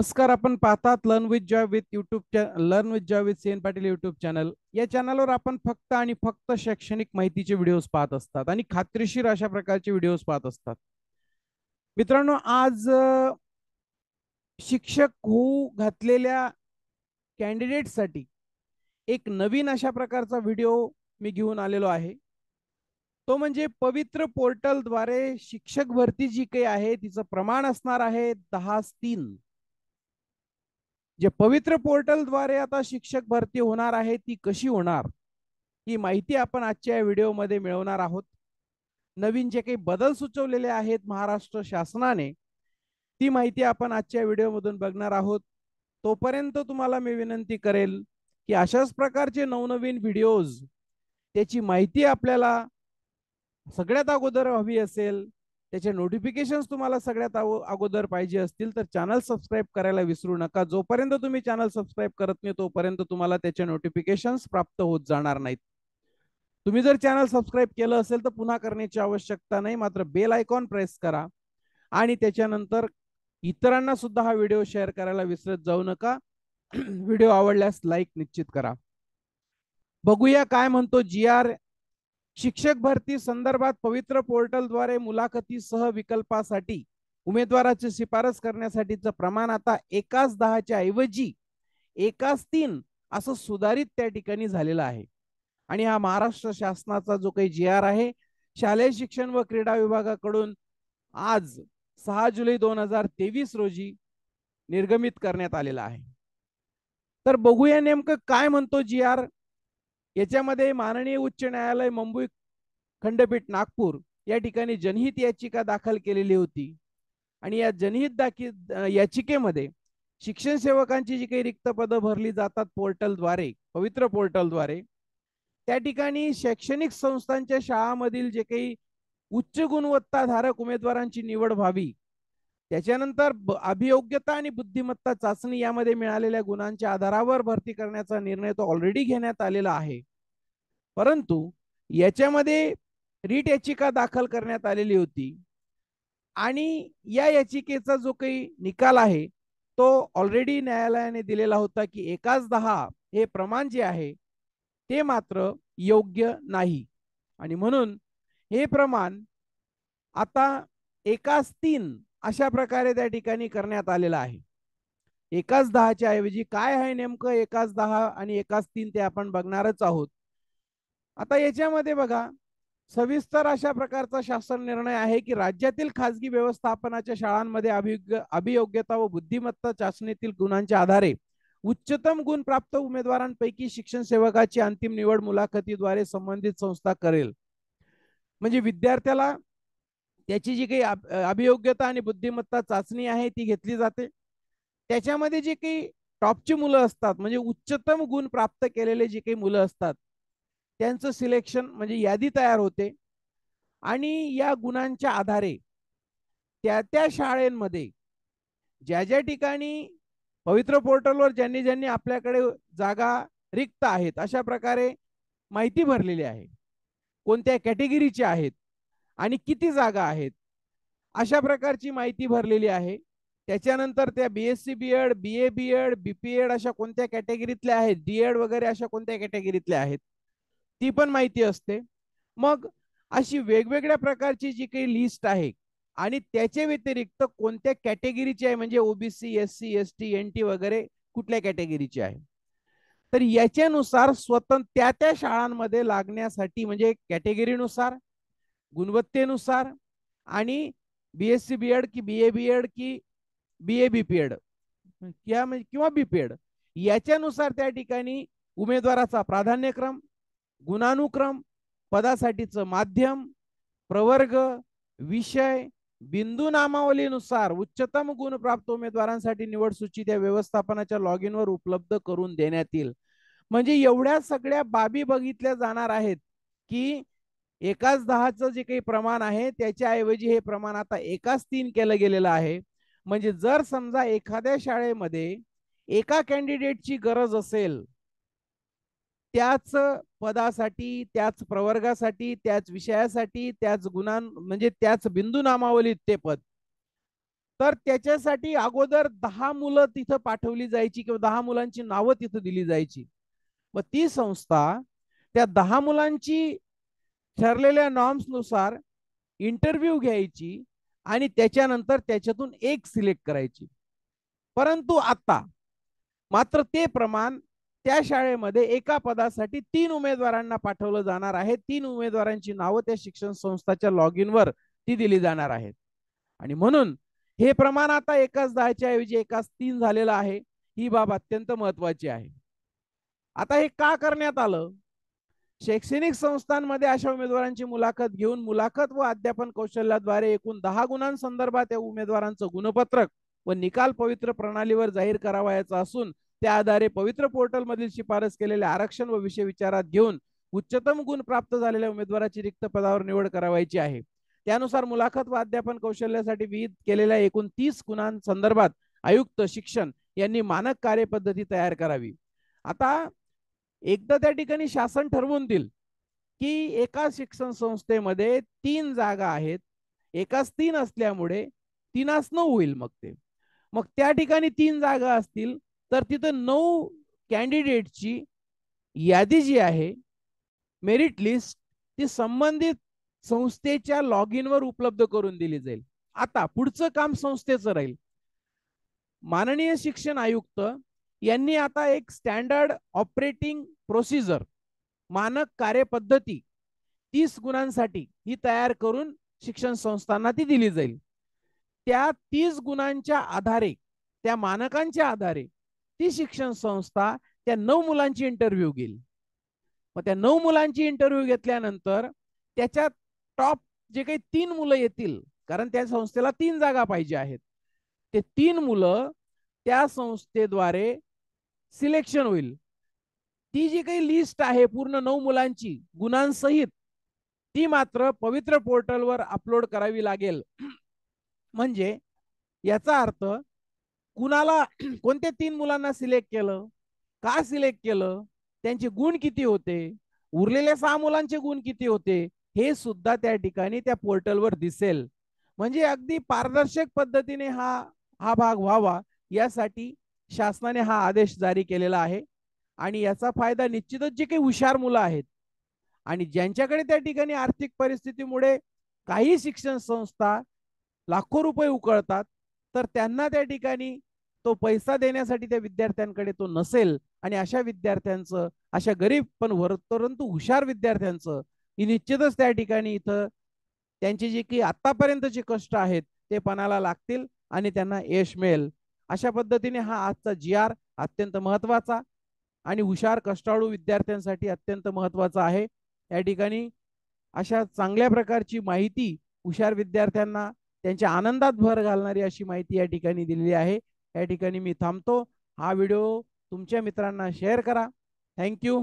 नमस्कार आपण पाहतात learn with joy with YouTube learn with joy with C N Patil YouTube channel या चॅनलवर आपण फक्त आणि फक्त शैक्षणिक माहितीचे व्हिडिओज पाहत असतात आणि खात्रीशीर अशा प्रकारचे व्हिडिओज पाहत असतात मित्रांनो आज शिक्षक होऊ घातलेल्या कॅन्डिडेटसाठी एक नवीन अशा प्रकारचा व्हिडिओ मी घेऊन आलेलो आहे तो म्हणजे पवित्र पोर्टलद्वारे शिक्षक भरती जी काही आहे तिचं प्रमाण असणार आहे दहा तीन जे पवित्र पोर्टलद्वारे आता शिक्षक भरती होणार आहे ती कशी होणार ही माहिती आपण आजच्या या व्हिडिओमध्ये मिळवणार आहोत नवीन जे काही बदल सुचवलेले आहेत महाराष्ट्र शासनाने ती माहिती आपण आजच्या व्हिडिओमधून बघणार आहोत तोपर्यंत तुम्हाला मी विनंती करेल की अशाच प्रकारचे नवनवीन व्हिडिओज त्याची माहिती आपल्याला सगळ्यात अगोदर हवी असेल त्याचे नोटिफिकेशन तुम्हाला सगळ्यात अगोदर पाहिजे असतील तर चॅनल सबस्क्राईब करायला विसरू नका जोपर्यंत तुम्ही चॅनल सबस्क्राईब करत नाही तोपर्यंत तुम्हाला त्याचे नोटिफिकेशन प्राप्त होत जाणार नाहीत तुम्ही जर चॅनल सबस्क्राईब केलं असेल तर पुन्हा करण्याची आवश्यकता नाही मात्र बेल आयकॉन प्रेस करा आणि त्याच्यानंतर इतरांना सुद्धा हा व्हिडिओ शेअर करायला विसरत जाऊ नका व्हिडिओ आवडल्यास लाईक निश्चित करा बघूया काय म्हणतो जी आर शिक्षक भरती संदर्भात पवित्र पोर्टलद्वारे मुलाखतीसह विकल्पासाठी उमेदवाराची शिफारस करण्यासाठीचं प्रमाण आता एकाच दहाच्या ऐवजी एकाच तीन असं सुधारित त्या ठिकाणी झालेलं आहे आणि हा महाराष्ट्र शासनाचा जो काही जी आर आहे शालेय शिक्षण व क्रीडा विभागाकडून आज सहा जुलै दोन हजार तेवीस रोजी निर्गमित करण्यात आलेला आहे तर बघूया नेमकं काय म्हणतो जी आर याच्यामध्ये माननीय उच्च न्यायालय मुंबई खंडपीठ नागपूर या ठिकाणी जनहित याचिका दाखल केलेली होती आणि या जनहित दाखी याचिकेमध्ये शिक्षण सेवकांची जी काही रिक्त पदं भरली जातात पोर्टलद्वारे पवित्र पोर्टलद्वारे त्या ठिकाणी शैक्षणिक संस्थांच्या शाळांमधील जे काही उच्च गुणवत्ताधारक उमेदवारांची निवड व्हावी त्याच्यानंतर अभियोग्यता आणि बुद्धिमत्ता चाचणी यामध्ये मिळालेल्या गुणांच्या आधारावर भरती करण्याचा निर्णय तो ऑलरेडी घेण्यात आलेला आहे परंतु याच्यामध्ये रीट याचिका दाखल करण्यात आलेली होती आणि या याचिकेचा जो काही निकाल आहे तो ऑलरेडी न्यायालयाने दिलेला होता की एकाच दहा हे प्रमाण जे आहे ते मात्र योग्य नाही आणि म्हणून हे प्रमाण आता एकाच तीन अशा प्रकारे त्या ठिकाणी करण्यात आलेला आहे एकाच दहाच्या ऐवजी काय आहे नेमकं एकाच दहा आणि एकाच तीन ते आपण बघणारच आहोत आता याच्यामध्ये बघा सविस्तर अशा प्रकारचा शासन निर्णय आहे की राज्यातील खासगी व्यवस्थापनाच्या शाळांमध्ये अभियोग्य अभियोग्यता व बुद्धिमत्ता चाचणीतील गुणांच्या आधारे उच्चतम गुण प्राप्त उमेदवारांपैकी शिक्षण सेवकाची अंतिम निवड मुलाखतीद्वारे संबंधित संस्था करेल म्हणजे विद्यार्थ्याला त्याची जी काही अभियोग्यता आणि बुद्धिमत्ता चाचणी आहे ती घेतली जाते त्याच्यामध्ये जे काही टॉपची मुलं असतात म्हणजे उच्चतम गुण प्राप्त केलेले जी काही मुलं असतात त्यांचं सिलेक्शन म्हणजे यादी तयार होते आणि या गुणांच्या आधारे त्या त्या शाळेमध्ये ज्या ज्या ठिकाणी पवित्र पोर्टलवर ज्यांनी ज्यांनी आपल्याकडे जागा रिक्त आहेत अशा प्रकारे माहिती भरलेली आहे कोणत्या कॅटेगरीचे आहेत आणि किती जागा आहेत अशा प्रकारची माहिती भरलेली आहे त्याच्यानंतर त्या B S C B Ed B A B Ed BPEd अशा कोणत्या कॅटेगरीतल्या आहेत डीएड एड वगैरे अशा कोणत्या कॅटेगरीतल्या आहेत ती पण माहिती असते मग अशी वेगवेगळ्या प्रकारची जी काही लिस्ट आहे आणि त्याच्या व्यतिरिक्त कोणत्या कॅटेगरीची आहे म्हणजे OBC S C S T N T वगैरे कुठल्या कॅटेगरीची आहे तर याच्यानुसार स्वतंत्र त्या त्या शाळांमध्ये लागण्यासाठी म्हणजे कॅटेगरीनुसार गुणवत्तेनुसार आणि B S C B Ed की बी ए बी एड की B A B P Ed किंवा बी पी एड याच्यानुसार त्या ठिकाणी उमेदवाराचा प्राधान्यक्रम गुणानुक्रम पदासाठीचं माध्यम प्रवर्ग विषय बिंदू नामावलीनुसार उच्चतम गुण प्राप्त उमेदवारांसाठी निवड सूची त्या व्यवस्थापनाच्या लॉग इनवर उपलब्ध करून देण्यात येईल म्हणजे एवढ्या सगळ्या बाबी बघितल्या जाणार आहेत की एकाच दहाचं जे काही प्रमाण आहे त्याच्याऐवजी हे प्रमाण आता एकाच तीन केलं गेलेलं आहे म्हणजे जर समजा एखाद्या शाळेमध्ये एका कॅन्डिडेटची गरज असेल त्याच पदासाठी त्याच प्रवर्गासाठी त्याच विषयासाठी त्याच गुणां म्हणजे त्याच बिंदू नामावलीत ते पद तर त्याच्यासाठी अगोदर दहा मुलं तिथं पाठवली जायची किंवा दहा मुलांची नावं तिथं दिली जायची मग ती संस्था त्या दहा मुलांची ठरलेल्या नॉर्म्सनुसार इंटरव्ह्यू घ्यायची आणि त्याच्यानंतर त्याच्यातून एक सिलेक्ट करायची परंतु आता मात्र ते प्रमाण त्या शाळेमध्ये एका पदासाठी तीन उमेदवारांना पाठवलं जाणार आहे तीन उमेदवारांची नावं त्या शिक्षण संस्थाच्या लॉग वर ती दिली जाणार आहेत आणि म्हणून हे प्रमाण आता एकाच दहाच्या ऐवजी एकाच तीन झालेलं आहे ही बाब अत्यंत महत्वाची आहे आता हे का करण्यात आलं शैक्षणिक संस्थांमध्ये अशा उमेदवारांची मुलाखत घेऊन मुलाखत व अध्यापन कौशल्याद्वारे एकूण दहा गुणांसंदर्भात या उमेदवारांचं गुणपत्रक व निकाल पवित्र प्रणालीवर जाहीर करावायचा असून त्या आधारे पवित्र पोर्टलमधील शिफारस केलेले आरक्षण व विषय विचारात घेऊन उच्चतम गुण प्राप्त झालेल्या उमेदवाराची रिक्त पदावर निवड करावायची आहे त्यानुसार मुलाखत व अध्यापन कौशल्यासाठी विहित केलेल्या एकूण तीस गुणांसंदर्भात आयुक्त शिक्षण यांनी मानक कार्यपद्धती तयार करावी आता एकदा त्या ठिकाणी शासन ठरवून देईल की एका शिक्षण संस्थेमध्ये तीन जागा आहेत एकाच तीन असल्यामुळे तीनास नऊ होईल मग ते मग त्या ठिकाणी तीन जागा असतील तर तिथं नऊ कॅन्डिडेटची यादी जी आहे मेरिट लिस्ट ती संबंधित संस्थेच्या लॉग इनवर उपलब्ध करून दिली जाईल आता पुढचं काम संस्थेचं राहील माननीय शिक्षण आयुक्त यांनी आता एक स्टँडर्ड ऑपरेटिंग प्रोसिजर मानक कार्यपद्धती तीस गुणांसाठी ही तयार करून शिक्षण संस्थांना ती दिली जाईल त्या तीस गुणांच्या आधारे त्या मानकांच्या आधारे ती शिक्षण संस्था त्या नऊ मुलांची इंटरव्ह्यू घेईल मग त्या नऊ मुलांची इंटरव्ह्यू घेतल्यानंतर त्याच्या टॉप जे काही तीन मुलं येतील कारण त्या संस्थेला तीन जागा पाहिजे आहेत ते तीन मुलं त्या संस्थेद्वारे सिलेक्शन होईल ती जी काही लिस्ट आहे पूर्ण नऊ मुलांची गुणांसहित ती मात्र पवित्र पोर्टलवर अपलोड करावी लागेल म्हणजे याचा अर्थ कुणाला कोणत्या तीन मुलांना सिलेक्ट केलं का सिलेक्ट केलं त्यांचे गुण किती होते उरलेल्या सहा मुलांचे गुण किती होते हे सुद्धा त्या ठिकाणी त्या पोर्टलवर दिसेल म्हणजे अगदी पारदर्शक पद्धतीने हा हा भाग व्हावा यासाठी शासनाने हा आदेश जारी केलेला आहे आणि याचा फायदा निश्चितच जे काही हुशार मुलं आहेत आणि ज्यांच्याकडे त्या ठिकाणी आर्थिक परिस्थितीमुळे काही शिक्षण संस्था लाखो रुपये उकळतात तर त्यांना त्या ठिकाणी तो पैसा देण्यासाठी त्या विद्यार्थ्यांकडे तो नसेल आणि अशा विद्यार्थ्यांचं अशा गरीब पण वर परंतु हुशार विद्यार्थ्यांचं ही निश्चितच त्या ठिकाणी इथं त्यांची जे की आतापर्यंतचे कष्ट आहेत ते पणाला लागतील आणि त्यांना यश मिळेल अशा पद्धतीने हा आजचा जी आर अत्यंत महत्वाचा आणि हुशार कष्टाळू विद्यार्थ्यांसाठी अत्यंत महत्त्वाचा आहे या ठिकाणी अशा चांगल्या प्रकारची माहिती हुशार विद्यार्थ्यांना त्यांच्या आनंदात भर घालणारी अशी माहिती या ठिकाणी दिलेली आहे या ठिकाणी मी थांबतो हा व्हिडिओ तुमच्या मित्रांना शेअर करा थँक्यू